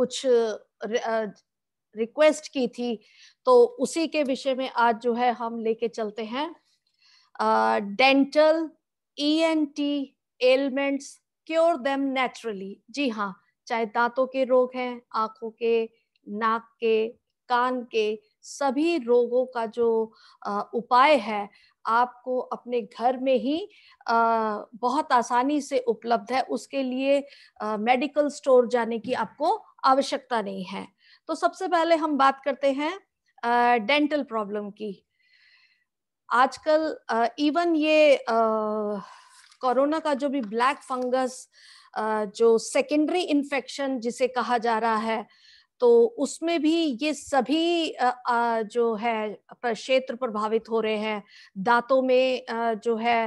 कुछ रिक्वेस्ट की थी तो उसी के विषय में आज जो है हम लेके चलते हैं dental E N T elements cure them naturally जी हाँ चाहे दांतों के रोग हैं आंखों के नाक के कान के सभी रोगों का जो उपाय है आपको अपने घर में ही बहुत आसानी से उपलब्ध है उसके लिए मेडिकल स्टोर जाने की आपको आवश्यकता नहीं है तो सबसे पहले हम बात करते हैं डेंटल प्रॉब्लम की आजकल इवन ये कोरोना का जो भी ब्लैक फंगस जो सेकेंडरी इन्फेक्शन जिसे कहा जा रहा है तो उसमें भी ये सभी जो है क्षेत्र प्रभावित हो रहे हैं दांतों में जो है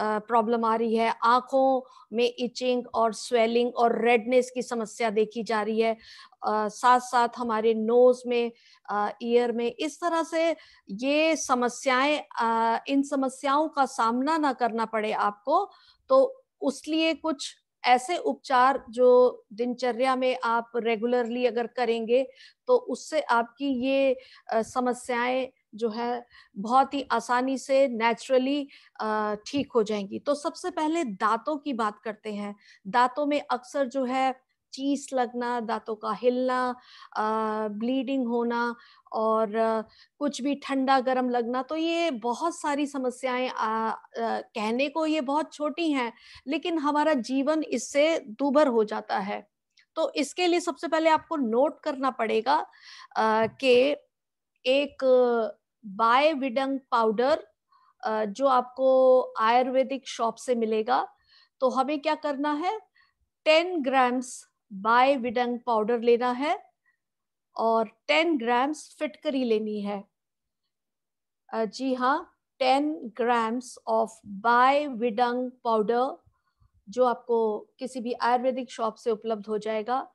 प्रॉब्लम आ रही है आंखों में इचिंग और स्वेलिंग और रेडनेस की समस्या देखी जा रही है साथ साथ हमारे नोज में ईयर में इस तरह से ये समस्याएं इन समस्याओं का सामना ना करना पड़े आपको तो उसलिए कुछ ऐसे उपचार जो दिनचर्या में आप रेगुलरली अगर करेंगे तो उससे आपकी ये समस्याएं जो है बहुत ही आसानी से नेचुरली ठीक हो जाएंगी तो सबसे पहले दांतों की बात करते हैं दांतों में अक्सर जो है चीस लगना दांतों का हिलना ब्लीडिंग होना और कुछ भी ठंडा गर्म लगना तो ये बहुत सारी समस्याएं कहने को ये बहुत छोटी हैं लेकिन हमारा जीवन इससे दुभर हो जाता है तो इसके लिए सबसे पहले आपको नोट करना पड़ेगा कि एक बाय विडंग पाउडर जो आपको आयुर्वेदिक शॉप से मिलेगा तो हमें क्या करना है टेन ग्राम्स बाय विडंग पाउडर लेना है और 10 ग्राम्स फिटकरी लेनी है जी हाँ 10 ग्राम्स ऑफ बाय विडंग पाउडर जो आपको किसी भी आयुर्वेदिक शॉप से उपलब्ध हो जाएगा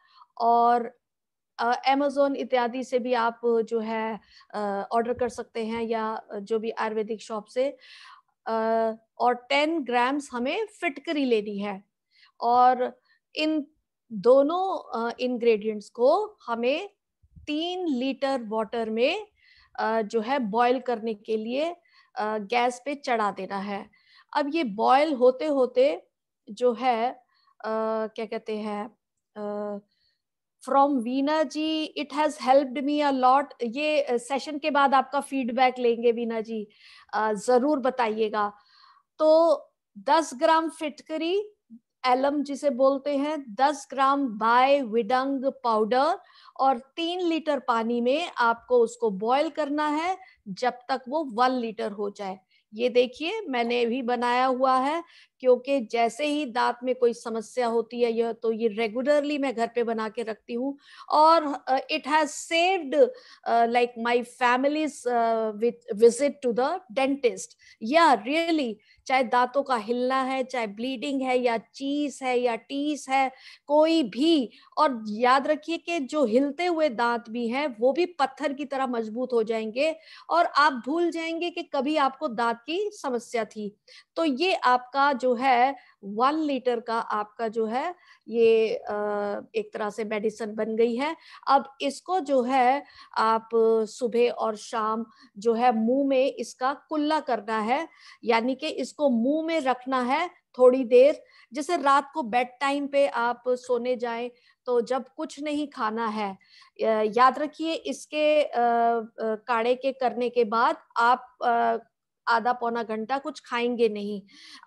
और अमेजोन इत्यादि से भी आप जो है ऑर्डर कर सकते हैं या जो भी आयुर्वेदिक शॉप से और 10 ग्राम्स हमें फिटकरी लेनी है और इन दोनों इंग्रेडिएंट्स को हमें तीन लीटर वाटर में जो है बॉईल करने के लिए गैस पे चढ़ा देना है अब ये बॉईल होते होते जो है क्या कहते हैं from Veena ji it has helped me a lot ये सेशन के बाद आपका फीडबैक लेंगे वीना जी जरूर बताइएगा तो 10 ग्राम फिटकरी एलम जिसे बोलते हैं 10 ग्राम बाय विडंग पाउडर और तीन लीटर पानी में आपको उसको बॉईल करना है जब तक वो वन लीटर हो जाए ये देखिए मैंने भी बनाया हुआ है क्योंकि जैसे ही दांत में कोई समस्या होती है यह तो ये रेगुलरली मैं घर पे बना के रखती हूँ और it has saved like my families visit to the dentist या रियली चाहे दांतों का हिलना है चाहे ब्लीडिंग है या चीस है या टीस है कोई भी और याद रखिए कि जो हिलते हुए दांत भी हैं वो भी पत्थर की तरह मजबूत हो जाएंगे और आप भूल जाएंगे कि कभी आपको दांत की समस्या थी तो ये आपका जो है वन लीटर का आपका जो है ये एक तरह से मेडिसिन बन गई है अब इसको जो है आप सुबह और शाम जो है मुंह में इसका कुल्ला करना है यानी कि इसको मुंह में रखना है थोड़ी देर जैसे रात को बेड टाइम पे आप सोने जाएं तो जब कुछ नहीं खाना है याद रखिए इसके काढ़े के करने के बाद आप आधा पौना घंटा कुछ खाएंगे नहीं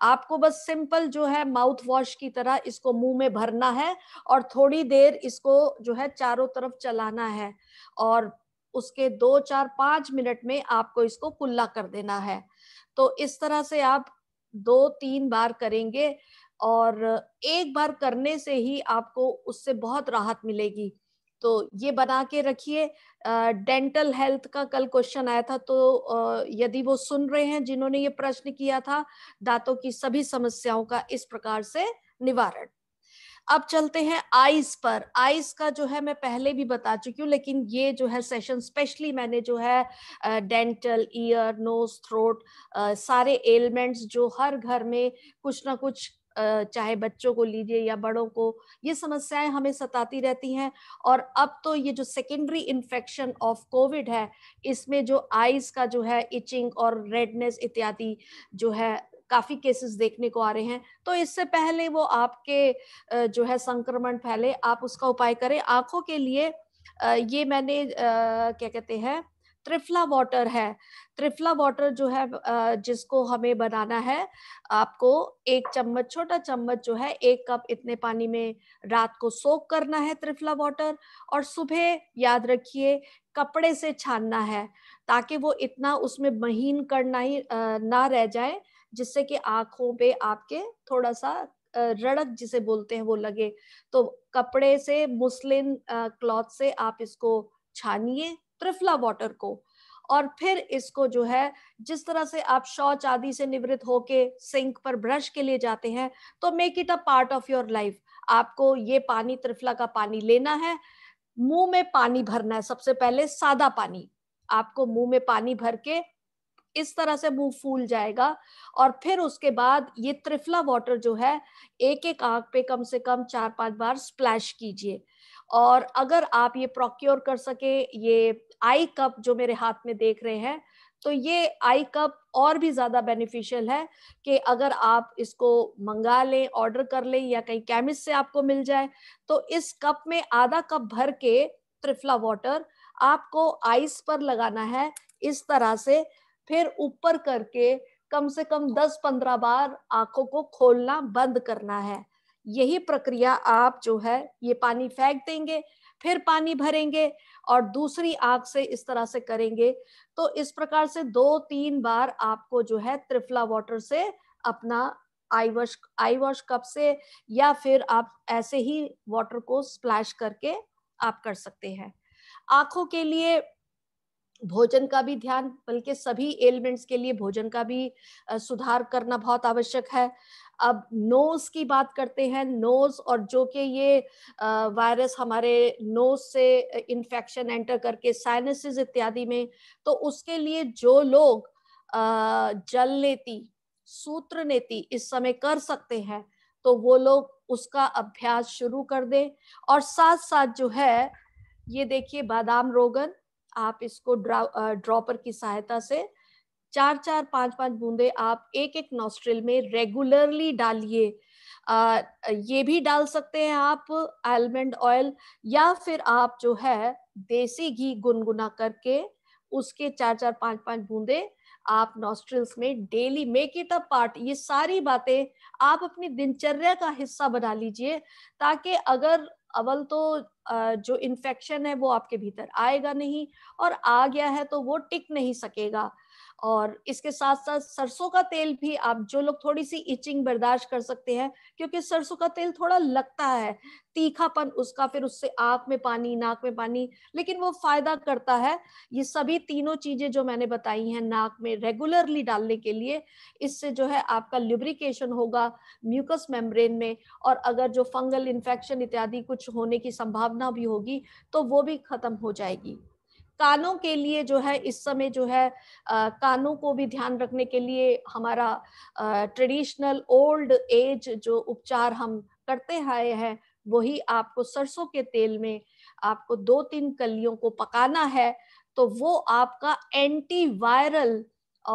आपको बस सिंपल जो है माउथ वॉश की तरह इसको मुंह में भरना है और थोड़ी देर इसको जो है चारों तरफ चलाना है और उसके दो चार पांच मिनट में आपको इसको कुल्ला कर देना है तो इस तरह से आप दो तीन बार करेंगे और एक बार करने से ही आपको उससे बहुत राहत मिलेगी तो ये बना के रखिए डेंटल हेल्थ का कल क्वेश्चन आया था तो यदि वो सुन रहे हैं जिन्होंने ये प्रश्न किया था दांतों की सभी समस्याओं का इस प्रकार से निवारण अब चलते हैं आइस पर आइस का जो है मैं पहले भी बता चुकी हूँ लेकिन ये जो है सेशन स्पेशली मैंने जो है डेंटल ईयर नोज थ्रोट सारे एलिमेंट्स जो हर घर में कुछ ना कुछ चाहे बच्चों को लीजिए या बड़ों को ये समस्याएं हमें सताती रहती हैं और अब तो ये जो सेकेंडरी इन्फेक्शन ऑफ कोविड है इसमें जो आइज का जो है इचिंग और रेडनेस इत्यादि जो है काफी केसेस देखने को आ रहे हैं तो इससे पहले वो आपके जो है संक्रमण फैले आप उसका उपाय करें आंखों के लिए ये मैंने क्या कहते हैं त्रिफला वाटर है त्रिफला वाटर जो है जिसको हमें बनाना है आपको एक चम्मच छोटा चम्मच जो है एक कप इतने पानी में रात को सोक करना है त्रिफला वाटर और सुबह याद रखिए कपड़े से छानना है ताकि वो इतना उसमें महीन करना ही ना रह जाए जिससे कि आंखों पे आपके थोड़ा सा रड़क जिसे बोलते हैं वो लगे तो कपड़े से मुस्लिन क्लॉथ से आप इसको छानिए त्रिफला वाटर को और फिर इसको जो है जिस तरह से आप शौच आदि से निवृत्त होके सिंक पर ब्रश के लिए जाते हैं तो make it a part of your life आपको ये पानी त्रिफला का पानी लेना है मुंह में पानी भरना है सबसे पहले सादा पानी आपको मुंह में पानी भर के इस तरह से मुंह फूल जाएगा और फिर उसके बाद ये त्रिफला वाटर जो है एक एक आंख पे कम से कम चार पांच बार स्प्लैश कीजिए और अगर आप ये प्रोक्योर कर सके ये आई कप जो मेरे हाथ में देख रहे हैं तो ये आई कप और भी ज्यादा बेनिफिशियल है कि अगर आप इसको मंगा लें ऑर्डर कर लें या कहीं केमिस्ट से आपको मिल जाए तो इस कप में आधा कप भर के त्रिफला वाटर आपको आइस पर लगाना है इस तरह से फिर ऊपर करके कम से कम 10-15 बार आंखों को खोलना बंद करना है यही प्रक्रिया आप जो है ये पानी फेंक देंगे फिर पानी भरेंगे और दूसरी आग से इस तरह से करेंगे तो इस प्रकार से दो तीन बार आपको जो है त्रिफला वाटर से अपना eye wash eye wash cup से या फिर आप ऐसे ही वाटर को स्प्लैश करके आप कर सकते हैं आंखों के लिए भोजन का भी ध्यान बल्कि सभी एलिमेंट्स के लिए भोजन का भी सुधार करना बहुत आवश्यक है अब नोज की बात करते हैं नोज और जो कि ये वायरस हमारे नोज से इन्फेक्शन एंटर करके साइनसिस इत्यादि में तो उसके लिए जो लोग जल नेति सूत्र नेति इस समय कर सकते हैं तो वो लोग उसका अभ्यास शुरू कर दें और साथ साथ जो है ये देखिए बादाम रोगन आप इसको ड्रॉपर की सहायता से चार चार पांच पांच बूंदे आप एक एक नोस्ट्रिल में रेगुलरली डालिए ये भी डाल सकते हैं आप आलमंड ऑयल या फिर आप जो है देसी घी गुनगुना करके उसके चार चार पांच पांच बूंदे आप नॉस्ट्रिल्स में daily make it a part ये सारी बातें आप अपनी दिनचर्या का हिस्सा बना लीजिए ताकि अगर अवल तो जो इन्फेक्शन है वो आपके भीतर आएगा नहीं और आ गया है तो वो टिक नहीं सकेगा और इसके साथ साथ सरसों का तेल भी आप जो लोग थोड़ी सी इचिंग बर्दाश्त कर सकते हैं क्योंकि सरसों का तेल थोड़ा लगता है तीखापन उसका फिर उससे आंख में पानी नाक में पानी लेकिन वो फायदा करता है ये सभी तीनों चीजें जो मैंने बताई हैं नाक में रेगुलरली डालने के लिए इससे जो है आपका लिब्रिकेशन होगा म्यूकस मेम्ब्रेन में और अगर जो फंगल इन्फेक्शन इत्यादि कुछ होने की संभावना भी होगी तो वो भी खत्म हो जाएगी कानों के लिए जो है इस समय जो है आ, कानों को भी ध्यान रखने के लिए हमारा ट्रेडिशनल ओल्ड एज जो उपचार हम करते आए हैं वही आपको सरसों के तेल में आपको दो तीन कलियों को पकाना है तो वो आपका एंटीवायरल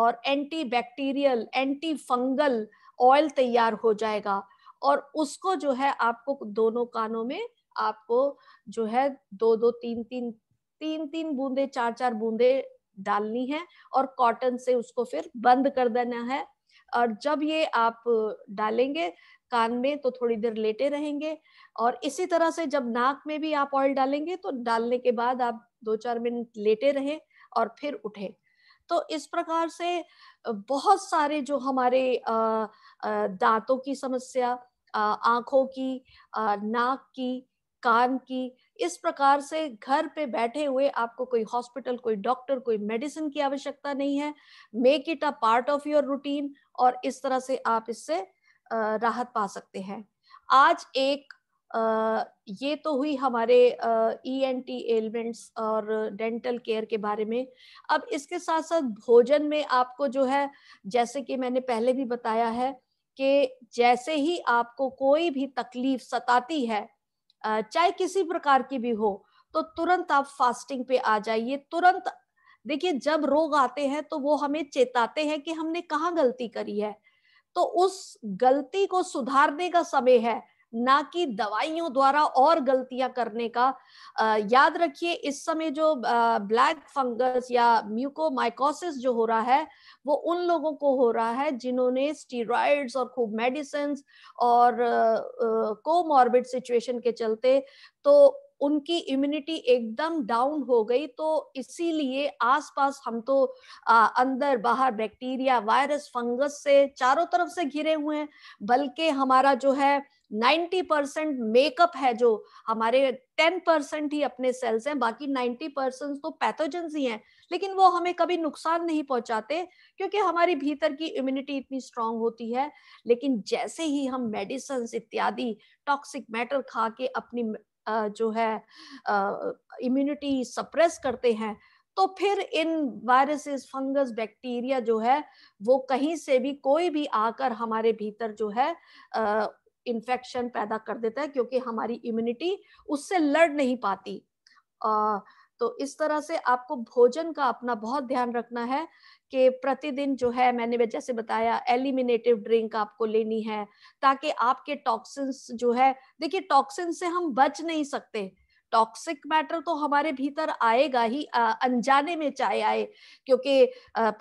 और anti bacterial anti fungal oil तैयार हो जाएगा और उसको जो है आपको दोनों कानों में आपको जो है दो दो तीन तीन तीन तीन बूंदे चार चार बूंदे डालनी है और कॉटन से उसको फिर बंद कर देना है और जब ये आप डालेंगे कान में तो थोड़ी देर लेटे रहेंगे और इसी तरह से जब नाक में भी आप ऑयल डालेंगे तो डालने के बाद आप दो चार मिनट लेटे रहें और फिर उठे तो इस प्रकार से बहुत सारे जो हमारे दांतों की समस्या आंखों की नाक की कान की इस प्रकार से घर पे बैठे हुए आपको कोई हॉस्पिटल कोई डॉक्टर कोई मेडिसिन की आवश्यकता नहीं है make it a part of your routine और इस तरह से आप इससे राहत पा सकते हैं आज एक ये तो हुई हमारे ई एन टी एलिमेंट्स और डेंटल केयर के बारे में अब इसके साथ साथ भोजन में आपको जो है जैसे कि मैंने पहले भी बताया है कि जैसे ही आपको कोई भी तकलीफ सताती है चाहे किसी प्रकार की भी हो तो तुरंत आप फास्टिंग पे आ जाइए तुरंत देखिए जब रोग आते हैं तो वो हमें चेताते हैं कि हमने कहाँ गलती करी है तो उस गलती को सुधारने का समय है ना कि दवाइयों द्वारा और गलतियां करने का आ, याद रखिए इस समय जो आ, ब्लैक फंगस या म्यूकोमाइकोसिस जो हो रहा है वो उन लोगों को हो रहा है जिन्होंने स्टीरॉइड्स और खूब मेडिसिन और कोमॉर्बिड सिचुएशन के चलते तो उनकी इम्यूनिटी एकदम डाउन हो गई तो इसीलिए आसपास हम तो आ, अंदर बाहर बैक्टीरिया वायरस फंगस से चारों तरफ से घिरे हुए हैं बल्कि हमारा जो है 90 परसेंट मेकअप है जो हमारे 10 परसेंट ही अपने सेल्स हैं बाकी 90 परसेंट तो पैथोजन ही हैं लेकिन वो हमें कभी नुकसान नहीं पहुंचाते क्योंकि हमारी भीतर की इम्यूनिटी इतनी स्ट्रांग होती है लेकिन जैसे ही हम मेडिसिन इत्यादि टॉक्सिक मैटर खा के अपनी जो है इम्यूनिटी सप्रेस करते हैं तो फिर इन वायरसेस फंगस बैक्टीरिया जो है वो कहीं से भी कोई भी आकर हमारे भीतर जो है इन्फेक्शन पैदा कर देता है क्योंकि हमारी इम्यूनिटी उससे लड़ नहीं पाती आ, तो इस तरह से आपको भोजन का अपना बहुत ध्यान रखना है कि प्रतिदिन जो है मैंने जैसे बताया एलिमिनेटिव ड्रिंक आपको लेनी है ताकि आपके टॉक्सिन्स जो है देखिए टॉक्सिन से हम बच नहीं सकते टॉक्सिक मैटर तो हमारे भीतर आएगा ही अनजाने में चाहे आए क्योंकि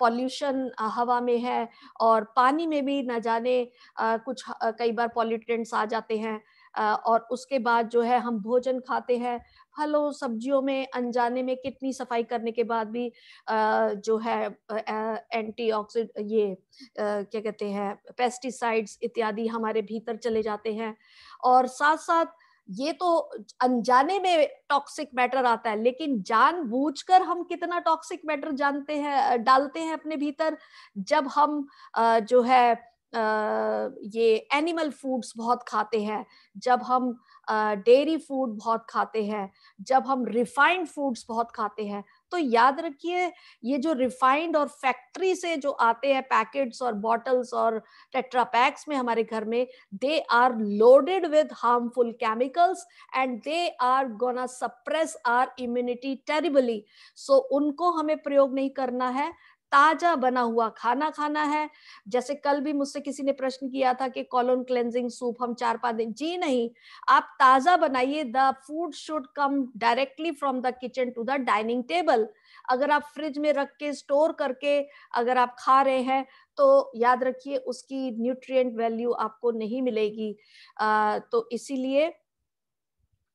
पॉल्यूशन हवा में है और पानी में भी न जाने आ, कुछ आ, कई बार पॉल्यूटेंट्स आ जाते हैं और उसके बाद जो है हम भोजन खाते हैं फलों सब्जियों में अनजाने में कितनी सफाई करने के बाद भी जो है एंटीऑक्सीड ये क्या कहते हैं पेस्टिसाइड्स इत्यादि हमारे भीतर चले जाते हैं और साथ साथ ये तो अनजाने में टॉक्सिक मैटर आता है लेकिन जान हम कितना टॉक्सिक मैटर जानते हैं डालते हैं अपने भीतर जब हम जो है ये एनिमल फूड्स बहुत खाते हैं जब हम डेयरी फूड बहुत खाते हैं जब हम रिफाइंड फूड्स बहुत खाते हैं तो याद रखिए ये जो रिफाइंड और फैक्ट्री से जो आते हैं पैकेट्स और बॉटल्स और टेट्रापैक्स में हमारे घर में they are loaded with harmful chemicals and they are gonna suppress our immunity terribly so उनको हमें प्रयोग नहीं करना है ताजा बना हुआ खाना खाना है जैसे कल भी मुझसे किसी ने प्रश्न किया था कि कॉलोन क्लेंजिंग सूप हम चार पांच दिन जी नहीं आप ताजा बनाइए the food should come directly from the kitchen to the dining table अगर आप फ्रिज में रख के स्टोर करके अगर आप खा रहे हैं तो याद रखिए उसकी न्यूट्रिएंट वैल्यू आपको नहीं मिलेगी आ, तो इसीलिए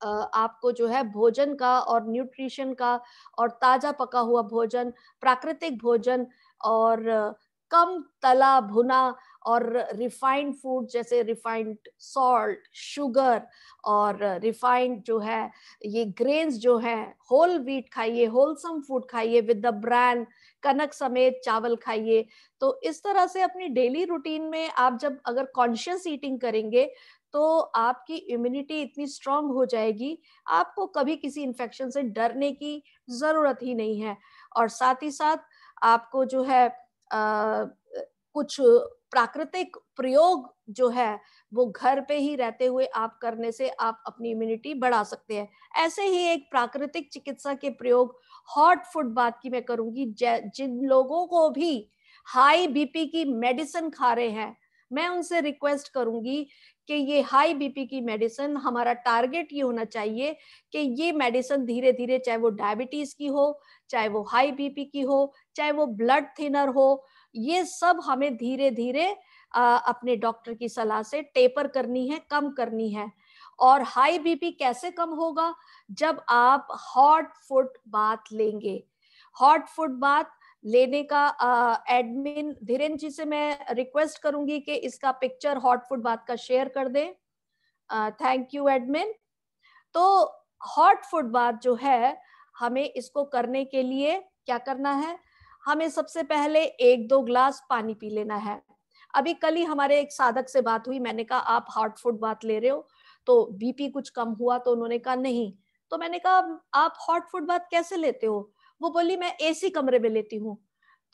आपको जो है भोजन का और न्यूट्रिशन का और ताजा पका हुआ भोजन प्राकृतिक भोजन और कम तला भुना और रिफाइंड फूड जैसे रिफाइंड सॉल्ट शुगर और रिफाइंड जो है ये ग्रेन्स जो है होल व्हीट खाइए होलसम फूड खाइए विद द ब्रैंड कनक समेत चावल खाइए तो इस तरह से अपनी डेली रूटीन में आप जब अगर कॉन्शियस ईटिंग करेंगे तो आपकी इम्यूनिटी इतनी स्ट्रांग हो जाएगी आपको कभी किसी इन्फेक्शन से डरने की जरूरत ही नहीं है और साथ ही साथ आपको जो है आ, कुछ प्राकृतिक प्रयोग जो है वो घर पे ही रहते हुए आप करने से आप अपनी इम्यूनिटी बढ़ा सकते हैं ऐसे ही एक प्राकृतिक चिकित्सा के प्रयोग हॉट फूड बात की मैं करूंगी जिन लोगों को भी हाई बीपी की मेडिसिन खा रहे हैं मैं उनसे रिक्वेस्ट करूंगी कि ये हाई बीपी की मेडिसिन हमारा टारगेट ये होना चाहिए कि ये मेडिसिन धीरे धीरे चाहे वो डायबिटीज की हो चाहे वो हाई बीपी की हो चाहे वो ब्लड थिनर हो ये सब हमें धीरे धीरे अपने डॉक्टर की सलाह से टेपर करनी है कम करनी है और हाई बीपी कैसे कम होगा जब आप हॉट फूड बात लेंगे हॉट फूड बात लेने का एडमिन धीरेन जी से मैं रिक्वेस्ट करूंगी कि इसका पिक्चर हॉट फूड बात का शेयर कर दें थैंक यू एडमिन तो हॉट फूड बात जो है हमें इसको करने के लिए क्या करना है हमें सबसे पहले एक दो ग्लास पानी पी लेना है अभी कल ही हमारे एक साधक से बात हुई मैंने कहा आप हॉट फूड बात ले रहे हो तो बीपी कुछ कम हुआ तो उन्होंने कहा नहीं तो मैंने कहा आप हॉट फूड बात कैसे लेते हो वो बोली मैं एसी कमरे में लेती हूँ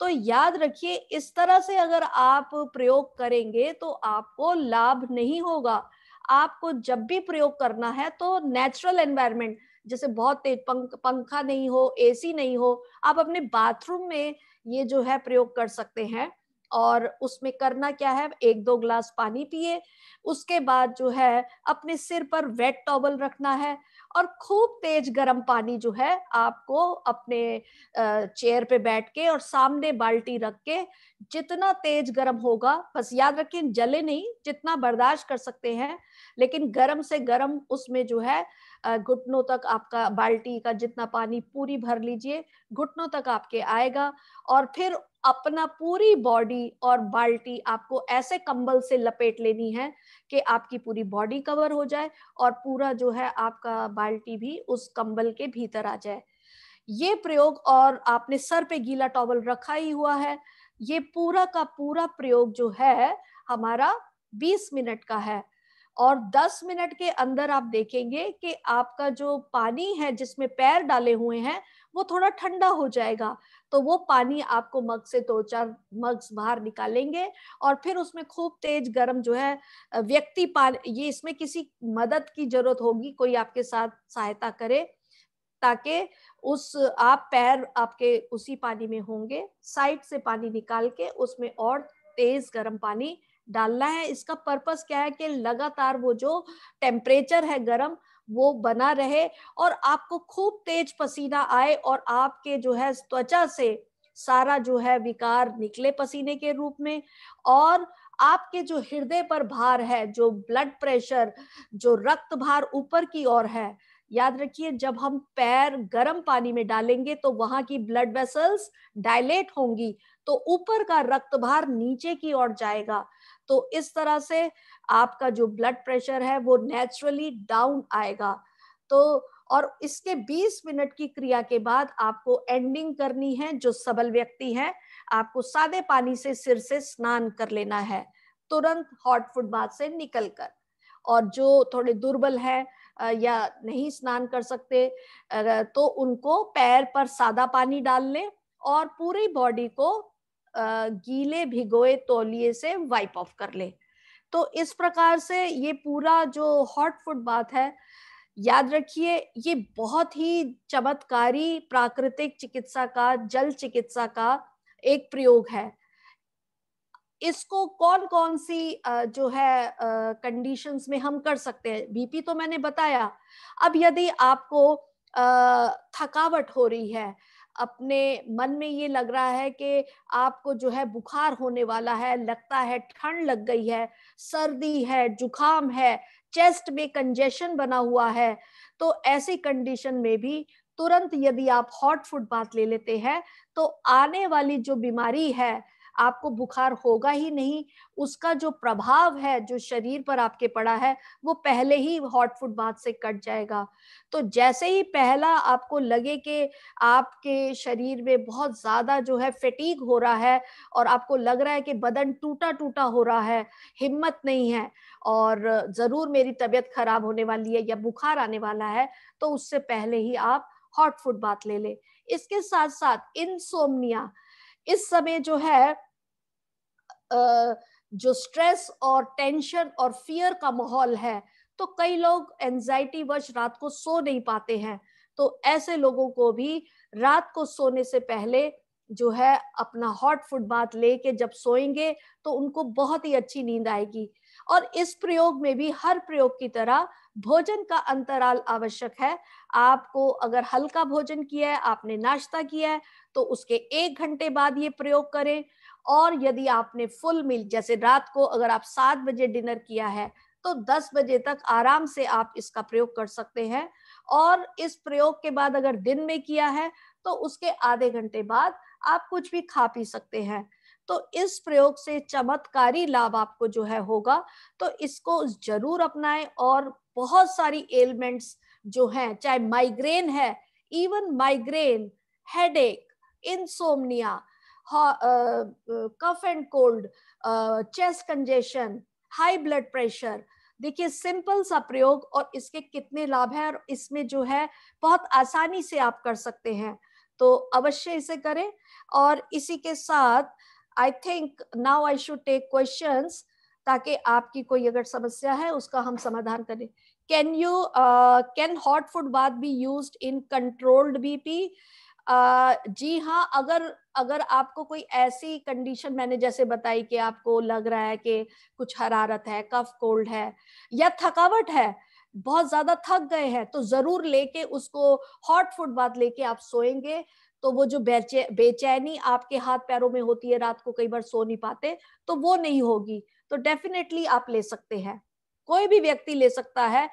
तो याद रखिए इस तरह से अगर आप प्रयोग करेंगे तो आपको लाभ नहीं होगा आपको जब भी प्रयोग करना है तो नेचुरल एनवायरनमेंट जैसे बहुत तेज पंखा नहीं हो एसी नहीं हो आप अपने बाथरूम में ये जो है प्रयोग कर सकते हैं और उसमें करना क्या है एक दो ग्लास पानी पिए उसके बाद जो है अपने सिर पर वेट टॉवल रखना है और खूब तेज गर्म पानी जो है आपको अपने चेयर पे बैठ के और सामने बाल्टी रख के जितना तेज गर्म होगा बस याद रखिए जले नहीं जितना बर्दाश्त कर सकते हैं लेकिन गर्म से गर्म उसमें जो है घुटनों तक आपका बाल्टी का जितना पानी पूरी भर लीजिए घुटनों तक आपके आएगा और फिर अपना पूरी बॉडी और बाल्टी आपको ऐसे कंबल से लपेट लेनी है कि आपकी पूरी बॉडी कवर हो जाए और पूरा जो है आपका बाल्टी भी उस कंबल के भीतर आ जाए ये प्रयोग और आपने सर पे गीला टॉवल रखा ही हुआ है ये पूरा का पूरा प्रयोग जो है हमारा 20 मिनट का है और 10 मिनट के अंदर आप देखेंगे कि आपका जो पानी है जिसमें पैर डाले हुए हैं वो थोड़ा ठंडा हो जाएगा तो वो पानी आपको मग से दो चार मग बाहर निकालेंगे और फिर उसमें खूब तेज गर्म जो है व्यक्ति पान ये इसमें किसी मदद की जरूरत होगी कोई आपके साथ सहायता करे ताकि उस आप पैर आपके उसी पानी में होंगे साइड से पानी निकाल के उसमें और तेज गर्म पानी डालना है इसका पर्पस क्या है कि लगातार वो जो टेम्परेचर है गर्म वो बना रहे और आपको खूब तेज पसीना आए और आपके जो है त्वचा से सारा जो है विकार निकले पसीने के रूप में और आपके जो हृदय पर भार है जो ब्लड प्रेशर जो रक्त भार ऊपर की ओर है याद रखिए जब हम पैर गर्म पानी में डालेंगे तो वहां की ब्लड वेसल्स डायलेट होंगी तो ऊपर का रक्त भार नीचे की ओर जाएगा तो इस तरह से आपका जो ब्लड प्रेशर है वो नेचुरली डाउन आएगा तो और इसके 20 मिनट की क्रिया के बाद आपको एंडिंग करनी है जो सबल व्यक्ति है आपको सादे पानी से सिर से स्नान कर लेना है तुरंत हॉट फूड बाथ से निकल कर और जो थोड़े दुर्बल है या नहीं स्नान कर सकते तो उनको पैर पर सादा पानी डाल लें और पूरी बॉडी को गीले भिगोए तौलिए से वाइप ऑफ कर ले तो इस प्रकार से ये पूरा जो हॉट फूड बात है याद रखिए ये बहुत ही चमत्कारी प्राकृतिक चिकित्सा का जल चिकित्सा का एक प्रयोग है इसको कौन कौन सी जो है कंडीशंस में हम कर सकते हैं बीपी तो मैंने बताया अब यदि आपको थकावट हो रही है अपने मन में ये लग रहा है कि आपको जो है बुखार होने वाला है लगता है ठंड लग गई है सर्दी है जुकाम है चेस्ट में कंजेशन बना हुआ है तो ऐसी कंडीशन में भी तुरंत यदि आप हॉट फूड बात ले लेते हैं तो आने वाली जो बीमारी है आपको बुखार होगा ही नहीं उसका जो प्रभाव है जो शरीर पर आपके पड़ा है वो पहले ही हॉट फूड बाथ से कट जाएगा तो जैसे ही पहला आपको लगे कि आपके शरीर में बहुत ज्यादा जो है फिटीक हो रहा है और आपको लग रहा है कि बदन टूटा टूटा हो रहा है हिम्मत नहीं है और जरूर मेरी तबीयत खराब होने वाली है या बुखार आने वाला है तो उससे पहले ही आप हॉट फूड बात ले ले इसके साथ साथ इंसोमनिया इस समय जो है जो स्ट्रेस और टेंशन और फियर का माहौल है तो कई लोग एंजाइटी वश रात को सो नहीं पाते हैं तो ऐसे लोगों को भी रात को सोने से पहले जो है अपना हॉट फूड बात लेके जब सोएंगे तो उनको बहुत ही अच्छी नींद आएगी और इस प्रयोग में भी हर प्रयोग की तरह भोजन का अंतराल आवश्यक है आपको अगर हल्का भोजन किया है आपने नाश्ता किया है तो उसके एक घंटे बाद ये प्रयोग करें और यदि आपने फुल मील जैसे रात को अगर आप सात बजे डिनर किया है तो दस बजे तक आराम से आप इसका प्रयोग कर सकते हैं और इस प्रयोग के बाद अगर दिन में किया है तो उसके आधे घंटे बाद आप कुछ भी खा पी सकते हैं तो इस प्रयोग से चमत्कारी लाभ आपको जो है होगा तो इसको जरूर अपनाएं और बहुत सारी एलिमेंट्स जो हैं चाहे माइग्रेन है even migraine headache insomnia cough and cold chest congestion high blood pressure देखिए सिंपल सा प्रयोग और इसके कितने लाभ हैं और इसमें जो है बहुत आसानी से आप कर सकते हैं तो अवश्य इसे करें और इसी के साथ I think now I should take questions ताकि आपकी कोई अगर समस्या है उसका हम समाधान करें can you uh, can hot food bath be used in controlled bp uh, जी हाँ अगर अगर आपको कोई ऐसी कंडीशन मैंने जैसे बताई कि आपको लग रहा है कि कुछ हरारत है कफ कोल्ड है या थकावट है बहुत ज्यादा थक गए हैं तो जरूर लेके उसको हॉट फूड बात लेके आप सोएंगे तो वो जो बेचे बेचैनी आपके हाथ पैरों में होती है रात को कई बार सो नहीं पाते तो वो नहीं होगी तो डेफिनेटली आप ले सकते हैं कोई भी व्यक्ति ले सकता है